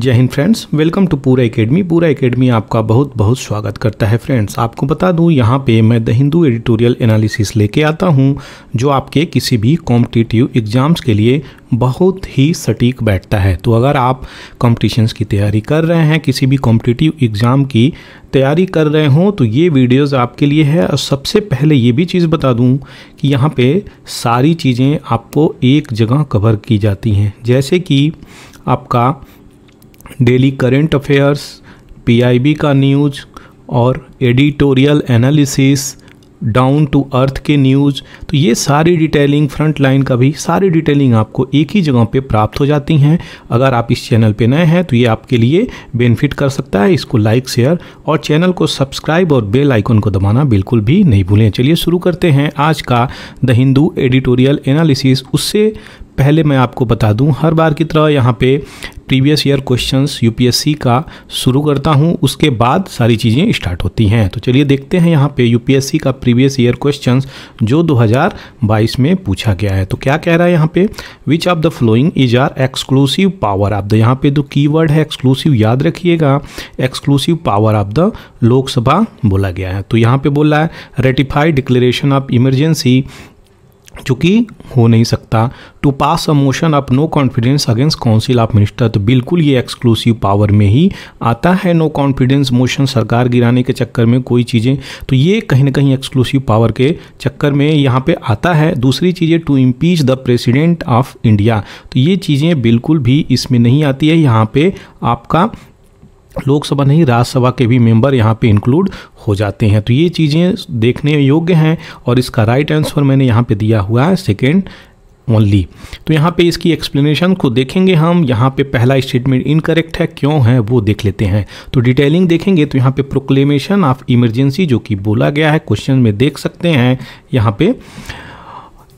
जय हिंद friends welcome to Pura academy Pura academy आपका बहुत बहुत स्वागत करता है फ्रेंड्स आपको बता दूं यहाँ पे मैं द हिंदू एडिटोरियल एनालिसिस लेके आता हूँ जो आपके किसी भी कॉम्पिटिटिव एग्ज़ाम्स के लिए बहुत ही सटीक बैठता है तो अगर आप कॉम्पिटिशन्स की तैयारी कर रहे हैं किसी भी कॉम्पिटिटिव एग्ज़ाम की तैयारी कर रहे हों तो ये वीडियोस आपके लिए है और सबसे पहले ये भी चीज़ बता दूं कि यहाँ पे सारी चीज़ें आपको एक जगह कवर की जाती हैं जैसे कि आपका डेली करेंट अफेयर्स पीआईबी का न्यूज और editorial analysis down to earth के न्यूज़ तो ये सारी डिटेलिंग फ्रंट लाइन का भी सारी डिटेलिंग आपको एक ही जगह पे प्राप्त हो जाती हैं अगर आप इस चैनल पे नए हैं तो ये आपके लिए बेनिफिट कर सकता है इसको लाइक शेयर और चैनल को सब्सक्राइब और बेल आइकन को दबाना बिल्कुल भी नहीं भूलें चलिए शुरू करते हैं आज का द हिंदू एडिटोरियल एनालिसिस उससे पहले मैं आपको बता दूं हर बार की तरह यहाँ पे प्रीवियस ईयर क्वेश्चंस यूपीएससी का शुरू करता हूं उसके बाद सारी चीज़ें स्टार्ट होती हैं तो चलिए देखते हैं यहाँ पे यूपीएससी का प्रीवियस ईयर क्वेश्चंस जो 2022 में पूछा गया है तो क्या कह रहा है यहाँ पे which of the following is are exclusive power of the यहाँ पे जो वर्ड है एक्सक्लूसिव याद रखिएगा exclusive power of the Lok Sabha बोला गया है तो यहाँ पे बोल रहा है रेटिफाइड डिक्लेरेशन ऑफ इमरजेंसी चूँकि हो नहीं सकता to pass a motion of no confidence against council of minister तो बिल्कुल ये एक्सक्लूसिव पावर में ही आता है नो कॉन्फिडेंस मोशन सरकार गिराने के चक्कर में कोई चीज़ें तो ये कहीं ना कहीं एक्सक्लूसिव पावर के चक्कर में यहाँ पे आता है दूसरी चीज़ें to impeach the president of India तो ये चीज़ें बिल्कुल भी इसमें नहीं आती है यहाँ पर आपका लोकसभा नहीं राज्यसभा के भी मेंबर यहाँ पे इंक्लूड हो जाते हैं तो ये चीज़ें देखने योग्य हैं और इसका राइट आंसर मैंने यहाँ पे दिया हुआ है सेकेंड ओनली तो यहाँ पे इसकी एक्सप्लेनेशन को देखेंगे हम यहाँ पे पहला स्टेटमेंट इनकरेक्ट है क्यों है वो देख लेते हैं तो डिटेलिंग देखेंगे तो यहाँ पे प्रोक्लेमेशन ऑफ इमरजेंसी जो कि बोला गया है क्वेश्चन में देख सकते हैं यहाँ पर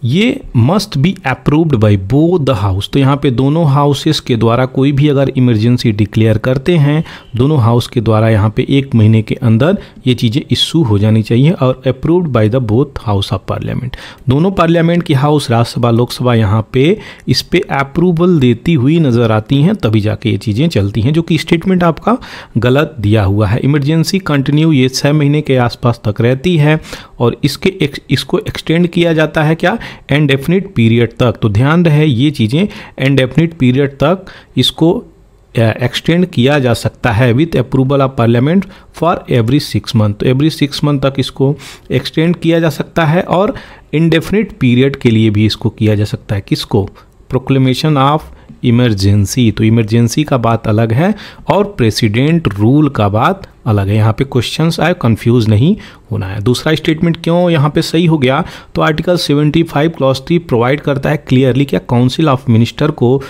ये must be approved by both the house तो यहाँ पे दोनों हाउसेस के द्वारा कोई भी अगर इमरजेंसी डिक्लेयर करते हैं दोनों हाउस के द्वारा यहाँ पे एक महीने के अंदर ये चीज़ें इशू हो जानी चाहिए और approved by the both house of parliament दोनों पार्लियामेंट की हाउस राज्यसभा लोकसभा यहाँ पे इस पर अप्रूवल देती हुई नज़र आती हैं तभी जाके ये चीज़ें चलती हैं जो कि स्टेटमेंट आपका गलत दिया हुआ है इमरजेंसी कंटिन्यू ये छः महीने के आसपास तक रहती है और इसके इसको एक्सटेंड किया जाता है क्या एंडेफिनिट पीरियड तक तो ध्यान रहे ये चीज़ें एंडेफिनिट पीरियड तक इसको एक्सटेंड किया जा सकता है with approval of parliament for every six month तो एवरी सिक्स मंथ तक इसको एक्सटेंड किया जा सकता है और इनडेफिनिट पीरियड के लिए भी इसको किया जा सकता है किसको प्रोक्लेमेशन ऑफ इमरजेंसी तो इमरजेंसी का बात अलग है और प्रेसिडेंट रूल का बात अलग है यहाँ पे क्वेश्चंस आए कंफ्यूज नहीं होना है दूसरा स्टेटमेंट क्यों यहाँ पे सही हो गया तो article 75 five clause three provide करता है क्लियरली क्या काउंसिल ऑफ मिनिस्टर को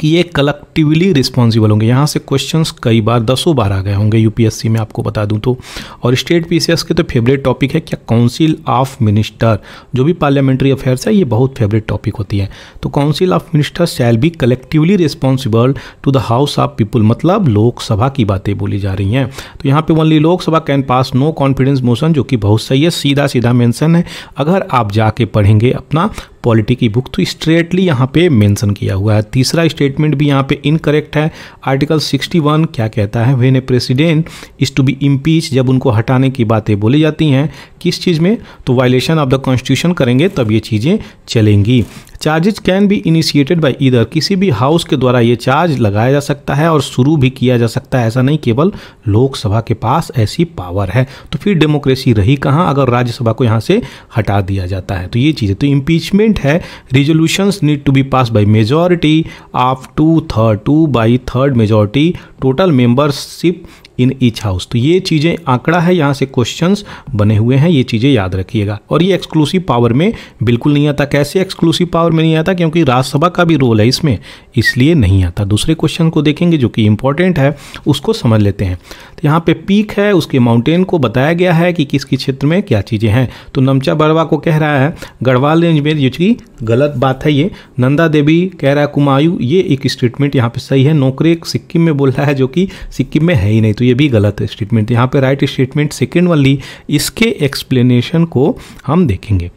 कि ये कलेक्टिवली रिस्पॉन्सिबल होंगे यहाँ से क्वेश्चंस कई बार दसों बार आ गए होंगे यूपीएससी में आपको बता दूं तो और स्टेट पीसीएस के तो फेवरेट टॉपिक है क्या काउंसिल ऑफ मिनिस्टर जो भी पार्लियामेंट्री अफेयर्स है ये बहुत फेवरेट टॉपिक होती है तो council of minister shall be collectively responsible to the house of people मतलब लोकसभा की बातें बोली जा रही हैं तो यहाँ पे only Lok Sabha can pass no confidence motion जो कि बहुत सही है सीधा सीधा मैंसन है अगर आप जाके पढ़ेंगे अपना पॉलिटी की बुक तो स्ट्रेटली यहाँ पे मेंशन किया हुआ है तीसरा स्टेटमेंट भी यहाँ पे इनकरेक्ट है आर्टिकल 61 क्या कहता है when a president is to be impeach जब उनको हटाने की बातें बोली जाती हैं किस चीज़ में तो वायलेशन ऑफ द कॉन्स्टिट्यूशन करेंगे तब ये चीज़ें चलेंगी charges can be initiated by इधर किसी भी हाउस के द्वारा ये चार्ज लगाया जा सकता है और शुरू भी किया जा सकता है ऐसा नहीं केवल लोकसभा के पास ऐसी पावर है तो फिर डेमोक्रेसी रही कहाँ अगर राज्यसभा को यहाँ से हटा दिया जाता है तो ये चीज़ तो है तो इम्पीचमेंट है resolutions need to be pass by majority of two third two by third majority total membership in each house तो ये चीज़ें आंकड़ा है यहाँ से क्वेश्चन बने हुए हैं ये चीज़ें याद रखिएगा और ये एक्सक्लूसिव पावर में बिल्कुल नहीं आता कैसे एक्सक्लूसिव पावर में नहीं आता क्योंकि राज्यसभा का भी रोल है इसमें इसलिए नहीं आता दूसरे क्वेश्चन को देखेंगे जो कि इंपॉर्टेंट है उसको समझ लेते हैं तो यहाँ पे पीक है उसके माउंटेन को बताया गया है कि किस किस क्षेत्र में क्या चीज़ें हैं तो नमचा बरवा को कह रहा है गढ़वाल रेंज में जो कि गलत बात है ये नंदा देवी कह रहा है कुमायूं ये एक स्टेटमेंट यहाँ पे सही है नौकरी सिक्किम में बोल रहा है जो कि सिक्किम में है ही नहीं तो ये भी गलत स्टेटमेंट यहाँ पे राइट स्टेटमेंट सेकेंड वाली इसके एक्सप्लेनेशन को हम देखेंगे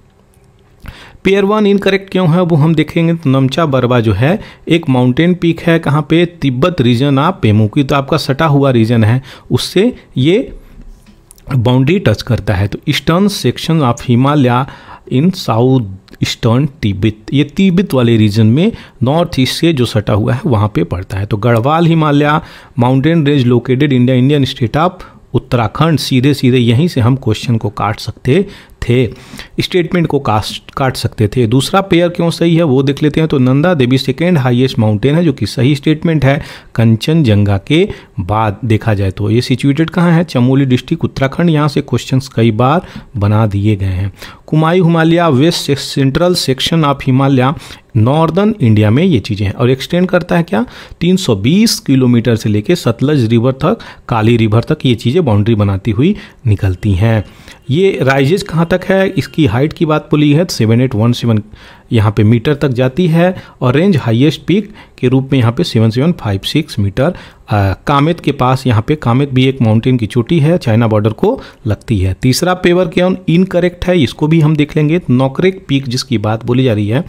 पेयर वन इनकरेक्ट क्यों है वो हम देखेंगे तो नमचा बरवा जो है एक माउंटेन पीक है कहाँ पे तिब्बत रीजन आप पेमू की तो आपका सटा हुआ रीजन है उससे ये बाउंड्री टच करता है तो eastern section of Himalaya in south eastern Tibet ये तिब्बत वाले रीजन में नॉर्थ ईस्ट से जो सटा हुआ है वहाँ पे पड़ता है तो Garhwal Himalaya mountain range located India Indian state of Uttarakhand सीधे सीधे यहीं से हम क्वेश्चन को काट सकते थे स्टेटमेंट को कास्ट काट सकते थे दूसरा पेयर क्यों सही है वो देख लेते हैं तो Nanda Devi second highest mountain है जो कि सही स्टेटमेंट है कंचनजंगा के बाद देखा जाए तो ये सिचुएटेड कहाँ है चमोली डिस्ट्रिक्ट उत्तराखंड यहाँ से क्वेश्चन कई बार बना दिए गए हैं Kumaon Himalaya west central section of Himalaya northern India में ये चीज़ें हैं और एक्सटेंड करता है क्या 320 किलोमीटर से लेकर सतलज रिवर तक काली रिवर तक ये चीज़ें बाउंड्री बनाती हुई निकलती हैं ये राइजेज कहाँ तक है इसकी हाइट की बात बोली है तो सेवन एट वन सेवन यहाँ पर मीटर तक जाती है और रेंज हाइएस्ट पीक के रूप में यहाँ पे seven seven five six metre आ, कामेत के पास यहाँ पे कामेत भी एक माउंटेन की चोटी है चाइना बॉर्डर को लगती है तीसरा पेवर क्यों इनकरेक्ट है इसको भी हम देख लेंगे नौकरेक पीक जिसकी बात बोली जा रही है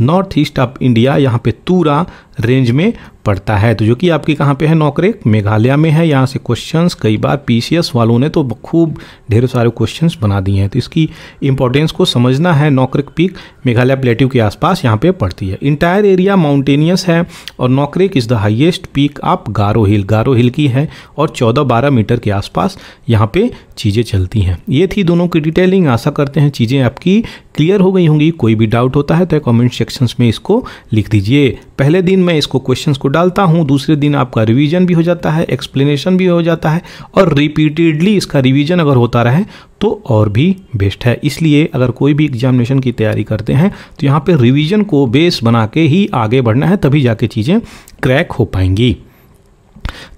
नॉर्थ ईस्ट ऑफ इंडिया यहाँ पे तूरा रेंज में पड़ता है तो जो कि आपकी कहाँ पे है नौकरी मेघालय में है यहाँ से क्वेश्चंस कई बार पीसीएस वालों ने तो खूब ढेर सारे क्वेश्चंस बना दिए हैं तो इसकी इंपॉर्टेंस को समझना है नौकरिक पीक मेघालय प्लेट्यू के आसपास यहाँ पे पड़ती है इंटायर एरिया माउंटेनियस है और Nokrek is the highest peak आप गारो हिल गारो हिल की है और चौदह बारह मीटर के आसपास यहाँ पर चीज़ें चलती हैं ये थी दोनों की डिटेलिंग आशा करते हैं चीज़ें आपकी क्लियर हो गई होंगी कोई भी डाउट होता है तो कमेंट सेक्शंस में इसको लिख दीजिए पहले दिन मैं इसको क्वेश्चंस को डालता हूँ दूसरे दिन आपका रिवीजन भी हो जाता है एक्सप्लेनेशन भी हो जाता है और रिपीटेडली इसका रिवीजन अगर होता रहे तो और भी बेस्ट है इसलिए अगर कोई भी एग्जामिनेशन की तैयारी करते हैं तो यहाँ पर रिविजन को बेस बना के ही आगे बढ़ना है तभी जाके चीज़ें क्रैक हो पाएंगी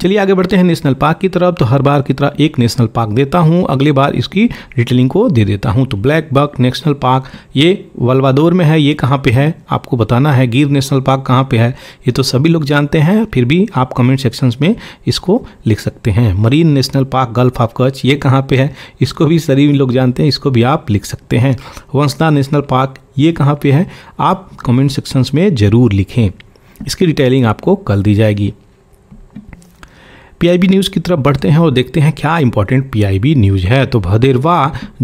चलिए आगे बढ़ते हैं नेशनल पार्क की तरफ तो हर बार की तरह एक नेशनल पार्क देता हूँ अगली बार इसकी डिटेलिंग को दे देता हूँ तो ब्लैक बक नेशनल पार्क ये वलवादोर में है ये कहाँ पे है आपको बताना है गिर नेशनल पार्क कहाँ पे है ये तो सभी लोग जानते हैं फिर भी आप कमेंट सेक्शंस में इसको लिख सकते हैं marine national park gulf of Kutch ये कहाँ पर है इसको भी सभी लोग जानते हैं इसको भी आप लिख सकते हैं वंशना नेशनल पार्क ये कहाँ पे है आप कमेंट सेक्शंस में ज़रूर लिखें इसकी डिटेलिंग आपको कल दी जाएगी पीआईबी न्यूज़ की तरफ बढ़ते हैं और देखते हैं क्या इंपॉर्टेंट पीआईबी न्यूज़ है तो भदेरवा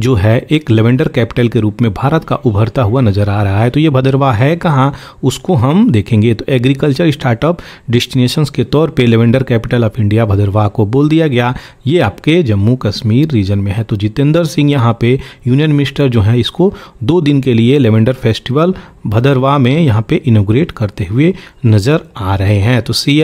जो है एक लेवेंडर कैपिटल के रूप में भारत का उभरता हुआ नजर आ रहा है तो ये भदेरवा है कहाँ उसको हम देखेंगे तो एग्रीकल्चर स्टार्टअप डिस्टिनेशन के तौर पर lavender capital of India Bhaderwah को बोल दिया गया ये आपके जम्मू कश्मीर रीजन में है तो जितेंद्र सिंह यहाँ पे यूनियन मिनिस्टर जो है इसको दो दिन के लिए लेवेंडर फेस्टिवल भदरवा में यहाँ पे इनोग्रेट करते हुए नजर आ रहे हैं तो सी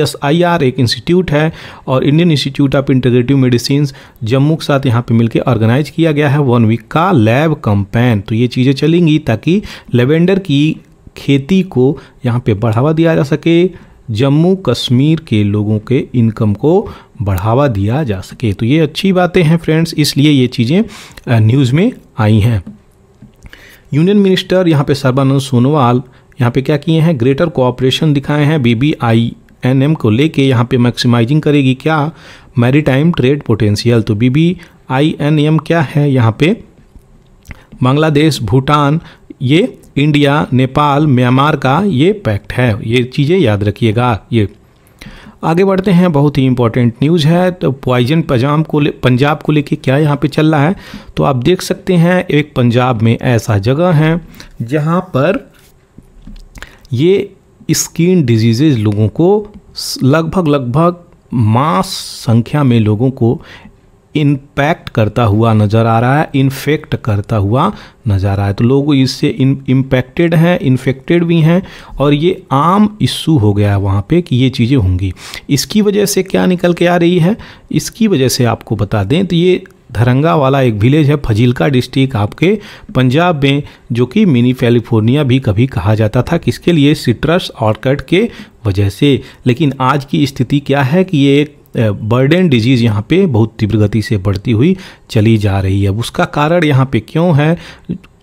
एस आई आर एक इंस्टीट्यूट है है और Indian institute of integrative medicine Jammu के साथ यहाँ पे मिलकर ऑर्गेनाइज किया गया है वन वीक का लैब कंपेन तो ये चीज़ें चलेंगी ताकि लेवेंडर की खेती को यहाँ पे बढ़ावा दिया जा सके जम्मू कश्मीर के लोगों के इनकम को बढ़ावा दिया जा सके तो ये अच्छी बातें हैं फ्रेंड्स इसलिए ये चीज़ें न्यूज़ में आई हैं यूनियन मिनिस्टर यहाँ पे सर्बानंद सोनोवाल यहाँ पे क्या किए हैं ग्रेटर कोऑपरेशन दिखाए हैं बीबीआई एन एम को लेके यहाँ पे मैक्सिमाइजिंग करेगी क्या मैरीटाइम ट्रेड पोटेंशियल तो B B I N M क्या है यहाँ पे बांग्लादेश भूटान ये इंडिया नेपाल म्यांमार का ये पैक्ट है ये चीज़ें याद रखिएगा ये आगे बढ़ते हैं बहुत ही इंपॉर्टेंट न्यूज़ है तो पॉइजन पंजाब को ले पंजाब को लेके क्या यहाँ पे चल रहा है तो आप देख सकते हैं एक पंजाब में ऐसा जगह है जहाँ पर ये स्किन डिजीजेज लोगों को लगभग लगभग मास संख्या में लोगों को इम्पैक्ट करता हुआ नज़र आ रहा है इन्फेक्ट करता हुआ नज़र आ रहा है तो लोग इससे इम्पैक्टेड हैं इन्फेक्टेड भी हैं और ये आम इशू हो गया है वहाँ पे कि ये चीज़ें होंगी इसकी वजह से क्या निकल के आ रही है इसकी वजह से आपको बता दें तो ये धरंगा वाला एक विलेज है फजीलका डिस्ट्रिक्ट आपके पंजाब में जो कि मिनी कैलिफोर्निया भी कभी कहा जाता था किसके लिए सिट्रस ऑर्कड के वजह से लेकिन आज की स्थिति क्या है कि ये एक बर्डन डिजीज़ यहाँ पे बहुत तीव्र गति से बढ़ती हुई चली जा रही है उसका कारण यहाँ पे क्यों है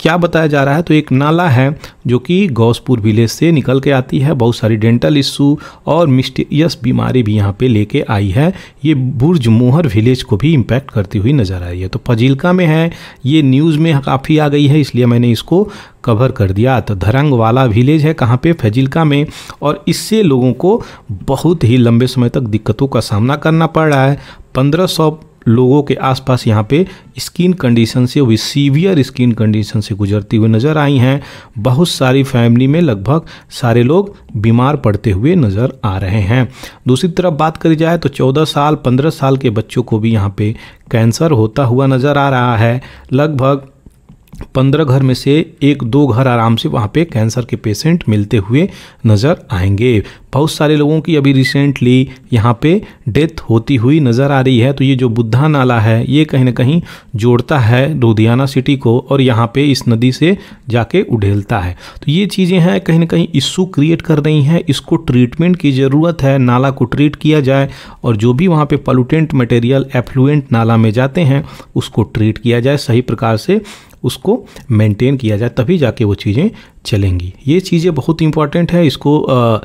क्या बताया जा रहा है तो एक नाला है जो कि गौसपुर विलेज से निकल के आती है बहुत सारी डेंटल इशू और मिस्टीरियस बीमारी भी यहाँ पे लेके आई है ये बुर्ज मोहर विलेज को भी इम्पैक्ट करती हुई नज़र आ रही है तो फजिलका में है ये न्यूज़ में काफ़ी आ गई है इसलिए मैंने इसको कवर कर दिया तो धरंग वाला विलेज है कहाँ पे फजिलका में और इससे लोगों को बहुत ही लंबे समय तक दिक्कतों का सामना करना पड़ रहा है पंद्रह लोगों के आसपास यहाँ पे स्किन कंडीशन से हुई सीवियर स्किन कंडीशन से गुजरती हुई नज़र आई हैं बहुत सारी फैमिली में लगभग सारे लोग बीमार पड़ते हुए नज़र आ रहे हैं दूसरी तरफ बात करी जाए तो 14 साल 15 साल के बच्चों को भी यहाँ पे कैंसर होता हुआ नज़र आ रहा है लगभग पंद्रह घर में से एक दो घर आराम से वहाँ पे कैंसर के पेशेंट मिलते हुए नज़र आएंगे बहुत सारे लोगों की अभी रिसेंटली यहाँ पे डेथ होती हुई नज़र आ रही है तो ये जो बुद्धा नाला है ये कहीं ना कहीं जोड़ता है लुधियाना सिटी को और यहाँ पे इस नदी से जाके उढ़ेलता है तो ये चीज़ें हैं कहीं ना कहीं इशू क्रिएट कर रही हैं इसको ट्रीटमेंट की ज़रूरत है नाला को ट्रीट किया जाए और जो भी वहाँ पर पॉल्यूटेंट मटेरियल एफ्लुएंट नाला में जाते हैं उसको ट्रीट किया जाए सही प्रकार से उसको मेंटेन किया जाए तभी जाके वो चीज़ें चलेंगी ये चीज़ें बहुत इंपॉर्टेंट है इसको आ,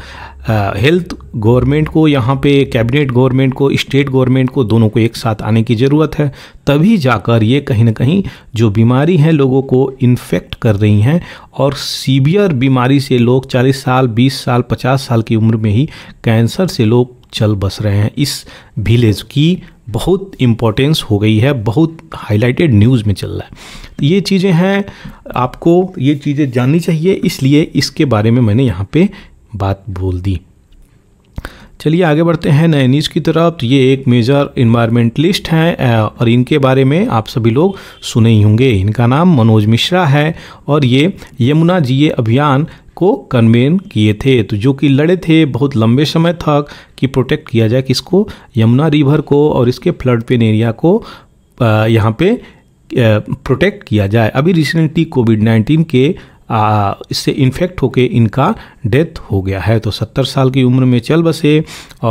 हेल्थ गवर्नमेंट को यहाँ पे कैबिनेट गवर्नमेंट को स्टेट गवर्नमेंट को दोनों को एक साथ आने की ज़रूरत है तभी जाकर ये कहीं ना कहीं जो बीमारी हैं लोगों को इन्फेक्ट कर रही हैं और सीवियर बीमारी से लोग 40 साल 20 साल 50 साल की उम्र में ही कैंसर से लोग चल बस रहे हैं इस विलेज की बहुत इम्पोर्टेंस हो गई है बहुत हाईलाइटेड न्यूज़ में चल रहा है तो ये चीज़ें हैं आपको ये चीज़ें जाननी चाहिए इसलिए इसके बारे में मैंने यहाँ पे बात बोल दी चलिए आगे बढ़ते हैं नए न्यूज़ की तरफ तो ये एक मेजर इन्वायरमेंटलिस्ट हैं और इनके बारे में आप सभी लोग सुने ही होंगे इनका नाम मनोज मिश्रा है और ये यमुना जी अभियान को कन्वेन किए थे तो जो कि लड़े थे बहुत लंबे समय तक कि प्रोटेक्ट किया जाए किसको यमुना रिवर को और इसके फ्लड पेन एरिया को यहाँ पे प्रोटेक्ट किया जाए अभी रिसेंटली कोविड नाइन्टीन के आ, इससे इन्फेक्ट होके इनका डेथ हो गया है तो सत्तर साल की उम्र में चल बसे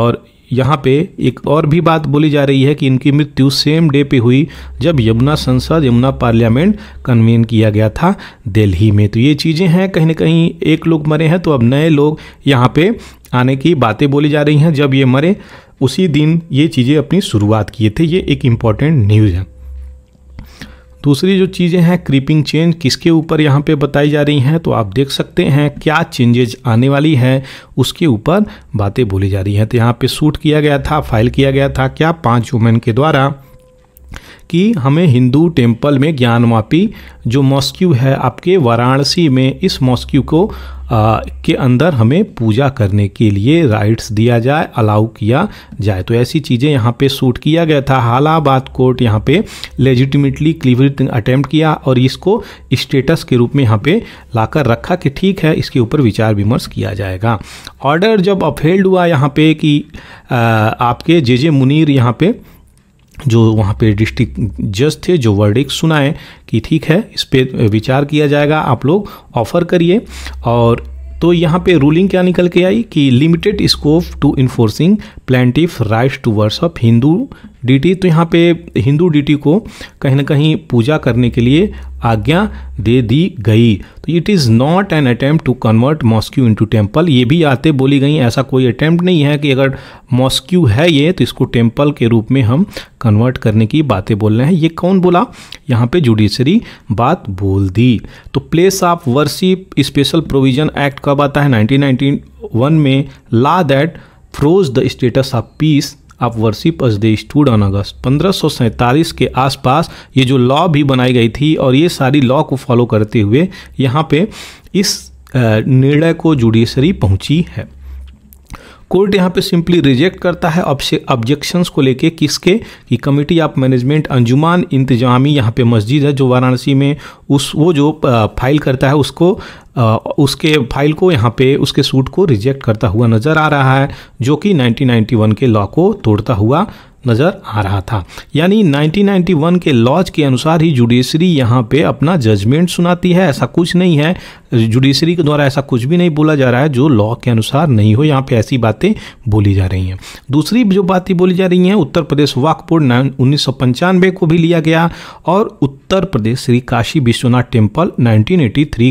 और यहाँ पे एक और भी बात बोली जा रही है कि इनकी मृत्यु सेम डे पे हुई जब यमुना संसद यमुना पार्लियामेंट कन्वीन किया गया था दिल्ली में तो ये चीज़ें हैं कहीं ना कहीं एक लोग मरे हैं तो अब नए लोग यहाँ पे आने की बातें बोली जा रही हैं जब ये मरे उसी दिन ये चीज़ें अपनी शुरुआत किए थे ये एक इम्पॉर्टेंट न्यूज़ है दूसरी जो चीज़ें हैं क्रीपिंग चेंज किसके ऊपर यहाँ पे बताई जा रही हैं तो आप देख सकते हैं क्या चेंजेज आने वाली हैं उसके ऊपर बातें बोली जा रही हैं तो यहाँ पे शूट किया गया था फाइल किया गया था क्या पाँच वुमेन के द्वारा कि हमें हिंदू टेम्पल में ज्ञानवापी जो मॉस्क्यू है आपके वाराणसी में इस मॉस्क्यू को आ, के अंदर हमें पूजा करने के लिए राइट्स दिया जाए अलाउ किया जाए तो ऐसी चीज़ें यहाँ पे सूट किया गया था हालाबाद कोर्ट यहाँ पे लेजिटिमेटली क्लीवरिंग अटैम्प्ट किया और इसको स्टेटस के रूप में यहाँ पे लाकर रखा कि ठीक है इसके ऊपर विचार विमर्श किया जाएगा ऑर्डर जब अपहेल्ड हुआ यहाँ पे कि आ, आपके जे जे मुनीर यहाँ पे जो वहाँ पे डिस्ट्रिक्ट जज थे जो वर्डिक सुनाए कि ठीक है इस पर विचार किया जाएगा आप लोग ऑफ़र करिए और तो यहाँ पे रूलिंग क्या निकल के आई कि limited scope to enforcing plaintiff rights to worship of Hindu deity तो यहाँ पे हिंदू डीटी को कहीं ना कहीं पूजा करने के लिए आज्ञा दे दी गई तो it is not an attempt to convert mosque into temple ये भी आते बोली गई ऐसा कोई अटैम्प्ट नहीं है कि अगर मॉस्क्यू है ये तो इसको टेम्पल के रूप में हम कन्वर्ट करने की बातें बोल रहे हैं ये कौन बोला यहाँ पे जुडिशरी बात बोल दी तो place of worship special provision act कब आता है नाइनटीन में law that froze the status of peace of worship as they stood on अगस्त पंद्रह के आसपास ये जो लॉ भी बनाई गई थी और ये सारी लॉ को फॉलो करते हुए यहाँ पे इस निर्णय को जुडिशरी पहुँची है कोर्ट यहाँ पे सिंपली रिजेक्ट करता है ऑब्जेक्शंस को लेके किसके कि committee of management Anjuman Intezamia यहाँ पे मस्जिद है जो वाराणसी में उस वो जो फाइल करता है उसको उसके फाइल को यहाँ पे उसके सूट को रिजेक्ट करता हुआ नज़र आ रहा है जो कि 1991 के लॉ को तोड़ता हुआ नज़र आ रहा था यानी 1991 के लॉज के अनुसार ही जुडिशरी यहाँ पे अपना जजमेंट सुनाती है ऐसा कुछ नहीं है जुडिशरी के द्वारा ऐसा कुछ भी नहीं बोला जा रहा है जो लॉ के अनुसार नहीं हो यहाँ पे ऐसी बातें बोली जा रही हैं दूसरी जो बातें बोली जा रही हैं उत्तर प्रदेश वक्फ बोर्ड उन्नीस को भी लिया गया और उत्तर प्रदेश श्री काशी विश्वनाथ टेम्पल नाइनटीन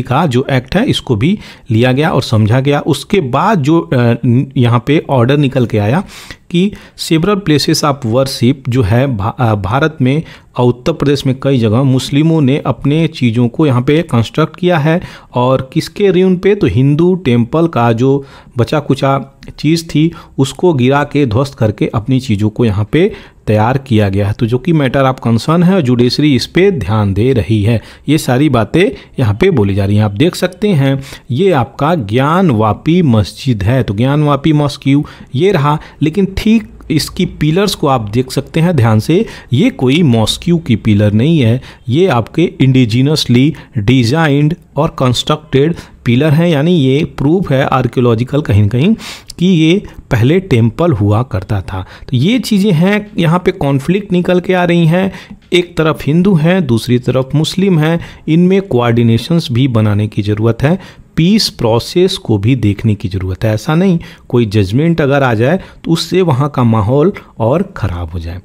का जो एक्ट है इसको भी लिया गया और समझा गया उसके बाद जो यहाँ पे ऑर्डर निकल के आया कि सेवरल प्लेसेस ऑफ वर्शिप जो है भा, भारत में और उत्तर प्रदेश में कई जगह मुस्लिमों ने अपने चीज़ों को यहाँ पे कंस्ट्रक्ट किया है और किसके ऋण पे तो हिंदू टेम्पल का जो बचा कुचा चीज़ थी उसको गिरा के ध्वस्त करके अपनी चीज़ों को यहाँ पे तैयार किया गया है तो जो कि मैटर आप कंसर्न है और जुडिशरी इस पर ध्यान दे रही है ये सारी बातें यहाँ पे बोली जा रही हैं आप देख सकते हैं ये आपका ज्ञानवापी मस्जिद है तो ज्ञानवापी मॉस्क्यू ये रहा लेकिन ठीक इसकी पिलर्स को आप देख सकते हैं ध्यान से ये कोई मॉस्क्यू की पिलर नहीं है ये आपके इंडिजिनसली डिजाइंड और कंस्ट्रक्टेड पिलर हैं यानी ये प्रूफ है आर्कियोलॉजिकल कहीं ना कहीं कि ये पहले टेम्पल हुआ करता था तो ये चीज़ें हैं यहाँ पे कॉन्फ्लिक्ट निकल के आ रही हैं एक तरफ हिंदू हैं दूसरी तरफ मुस्लिम हैं इनमें कोऑर्डिनेशंस भी बनाने की ज़रूरत है पीस प्रोसेस को भी देखने की ज़रूरत है ऐसा नहीं कोई जजमेंट अगर आ जाए तो उससे वहाँ का माहौल और ख़राब हो जाए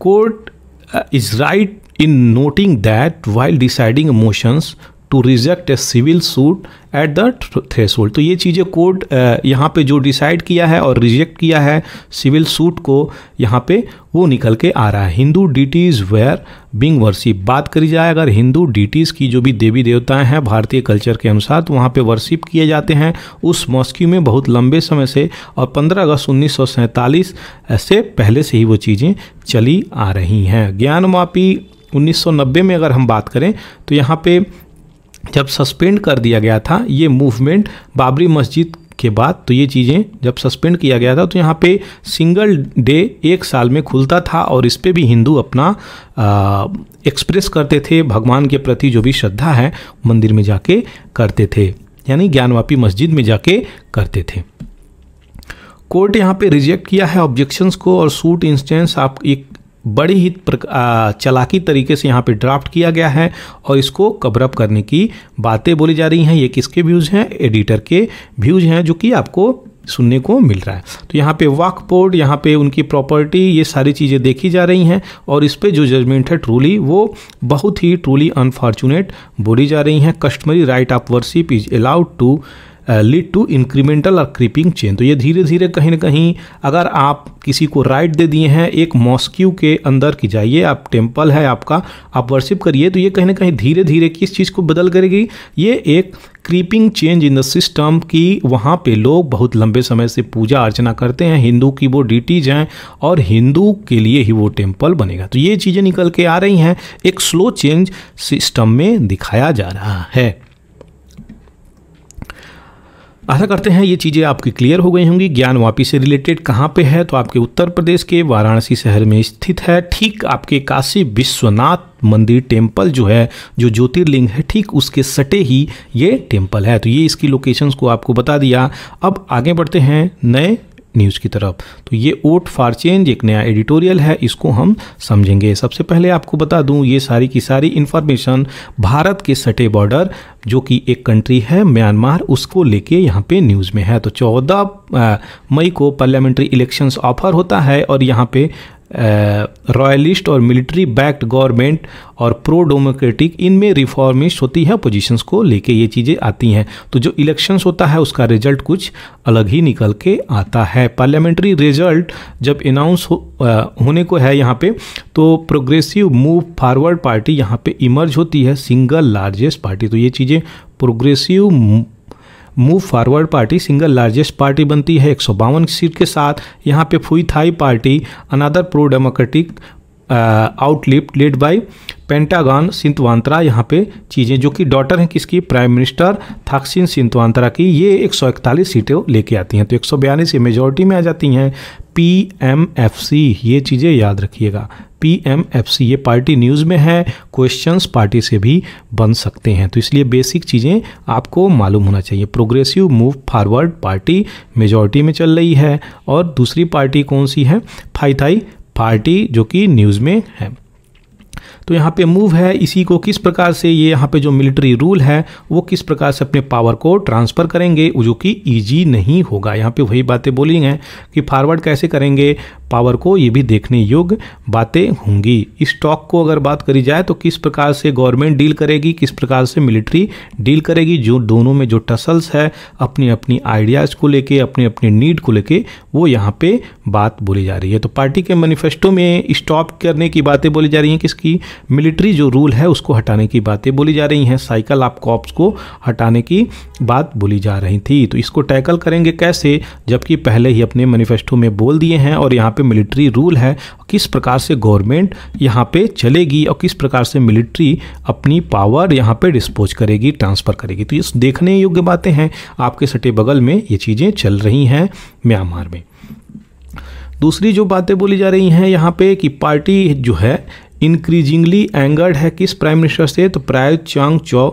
court is right in noting that while deciding motions to reject a civil suit at the hold तो ये चीज़ें कोर्ट यहाँ पे जो डिसाइड किया है और रिजेक्ट किया है सिविल सूट को यहाँ पे वो निकल के आ रहा है Hindu deities were being worship बात करी जाए अगर हिंदू डिटीज़ की जो भी देवी देवताएं हैं भारतीय कल्चर के अनुसार तो वहाँ पे वर्शिप किए जाते हैं उस मॉस्क्यू में बहुत लंबे समय से और 15 अगस्त उन्नीस से पहले से ही वो चीज़ें चली आ रही हैं ज्ञानवापी 1990 में अगर हम बात करें तो यहाँ पे जब सस्पेंड कर दिया गया था ये मूवमेंट बाबरी मस्जिद के बाद तो ये चीज़ें जब सस्पेंड किया गया था तो यहाँ पे सिंगल डे एक साल में खुलता था और इस पर भी हिंदू अपना एक्सप्रेस करते थे भगवान के प्रति जो भी श्रद्धा है मंदिर में जाके करते थे यानी ज्ञानवापी मस्जिद में जाके करते थे कोर्ट यहाँ पे रिजेक्ट किया है ऑब्जेक्शंस को और सूट इंस्टेंस आप एक बड़ी ही चलाकी तरीके से यहाँ पे ड्राफ्ट किया गया है और इसको कवरअप करने की बातें बोली जा रही हैं ये किसके व्यूज़ हैं एडिटर के व्यूज़ हैं जो कि आपको सुनने को मिल रहा है तो यहाँ पे वॉक बोर्ड यहाँ पे उनकी प्रॉपर्टी ये सारी चीज़ें देखी जा रही हैं और इस पर जो जजमेंट है ट्रूली वो बहुत ही ट्रूली अनफॉर्चुनेट बोली जा रही हैं customary right of worship is allowed to lead to incremental और क्रीपिंग चेन तो ये धीरे धीरे कहीं ना कहीं अगर आप किसी को राइट दे दिए हैं एक मॉस्क्यू के अंदर की जाइए आप टेम्पल है आपका आप वर्शिप करिए तो ये कहीं ना कहीं धीरे धीरे किस चीज़ को बदल करेगी ये एक creeping change in the system की वहाँ पे लोग बहुत लंबे समय से पूजा अर्चना करते हैं हिंदू की वो डिटीज हैं और हिंदू के लिए ही वो टेम्पल बनेगा तो ये चीज़ें निकल के आ रही हैं एक स्लो चेंज सिस्टम में दिखाया जा रहा है आशा करते हैं ये चीज़ें आपकी क्लियर हो गई होंगी ज्ञान वापी से रिलेटेड कहाँ पे है तो आपके उत्तर प्रदेश के वाराणसी शहर में स्थित है ठीक आपके काशी विश्वनाथ मंदिर टेम्पल जो है जो ज्योतिर्लिंग है ठीक उसके सटे ही ये टेम्पल है तो ये इसकी लोकेशंस को आपको बता दिया अब आगे बढ़ते हैं नए न्यूज़ की तरफ तो ये ओट फॉर चेंज एक नया एडिटोरियल है इसको हम समझेंगे सबसे पहले आपको बता दूं ये सारी की सारी इन्फॉर्मेशन भारत के सटे बॉर्डर जो कि एक कंट्री है म्यांमार उसको लेके यहाँ पे न्यूज़ में है तो 14 मई को पार्लियामेंट्री इलेक्शंस ऑफर होता है और यहाँ पे रॉयलिस्ट और मिलिट्री बैक्ड गवर्नमेंट और प्रो डेमोक्रेटिक इनमें रिफॉर्मिस्ट होती है पोजीशंस को लेके ये चीज़ें आती हैं तो जो इलेक्शंस होता है उसका रिजल्ट कुछ अलग ही निकल के आता है पार्लियामेंट्री रिजल्ट जब अनाउंस हो, होने को है यहाँ पे तो प्रोग्रेसिव मूव फारवर्ड पार्टी यहाँ पे इमर्ज होती है सिंगल लार्जेस्ट पार्टी तो ये चीज़ें progressive move forward party single largest party बनती है एक सीट के साथ यहाँ पे Pheu Thai party another pro democratic आउटलिप लेड बाय पेंटागन सिंतवांतरा यहाँ पे चीज़ें जो कि डॉटर हैं किसकी प्राइम मिनिस्टर थाक्सिन सिंतवांतरा की ये एक सौ इकतालीस सीटें लेके आती हैं तो एक सौ बयालीस मेजोरिटी में आ जाती हैं पी एम एफ सी ये चीज़ें याद रखिएगा पी एम एफ सी ये पार्टी न्यूज़ में है क्वेश्चंस पार्टी से भी बन सकते हैं तो इसलिए बेसिक चीज़ें आपको मालूम होना चाहिए progressive move forward party majority में चल रही है और दूसरी पार्टी कौन सी है फाइथाई पार्टी जो कि न्यूज़ में है तो यहाँ पे मूव है इसी को किस प्रकार से ये यहाँ पे जो मिलिट्री रूल है वो किस प्रकार से अपने पावर को ट्रांसफ़र करेंगे जो कि ईजी नहीं होगा यहाँ पे वही बातें बोली हैं कि फॉरवर्ड कैसे करेंगे पावर को ये भी देखने योग्य बातें होंगी इस टॉक को अगर बात करी जाए तो किस प्रकार से गवर्नमेंट डील करेगी किस प्रकार से मिलिट्री डील करेगी जो दोनों में जो टसल्स है अपनी अपनी आइडियाज़ को लेके अपने अपने नीड को लेके वो यहाँ पे बात बोली जा रही है तो पार्टी के मैनिफेस्टो में स्टॉप करने की बातें बोली जा रही हैं किसकी मिलिट्री जो रूल है उसको हटाने की बातें बोली जा रही हैं साइकिल आप कॉप्स को हटाने की बात बोली जा रही थी तो इसको टैकल करेंगे कैसे जबकि पहले ही अपने मैनिफेस्टो में बोल दिए हैं और यहाँ पे मिलिट्री रूल है किस प्रकार से गवर्नमेंट यहाँ पे चलेगी और किस प्रकार से मिलिट्री अपनी पावर यहाँ पे डिस्पोज करेगी ट्रांसफ़र करेगी तो ये देखने योग्य बातें हैं आपके सटे बगल में ये चीज़ें चल रही हैं म्यांमार में दूसरी जो बातें बोली जा रही हैं यहाँ पे कि पार्टी जो है इंक्रीजिंगली एंगर्ड है किस प्राइम मिनिस्टर से तो प्राय चांग चौ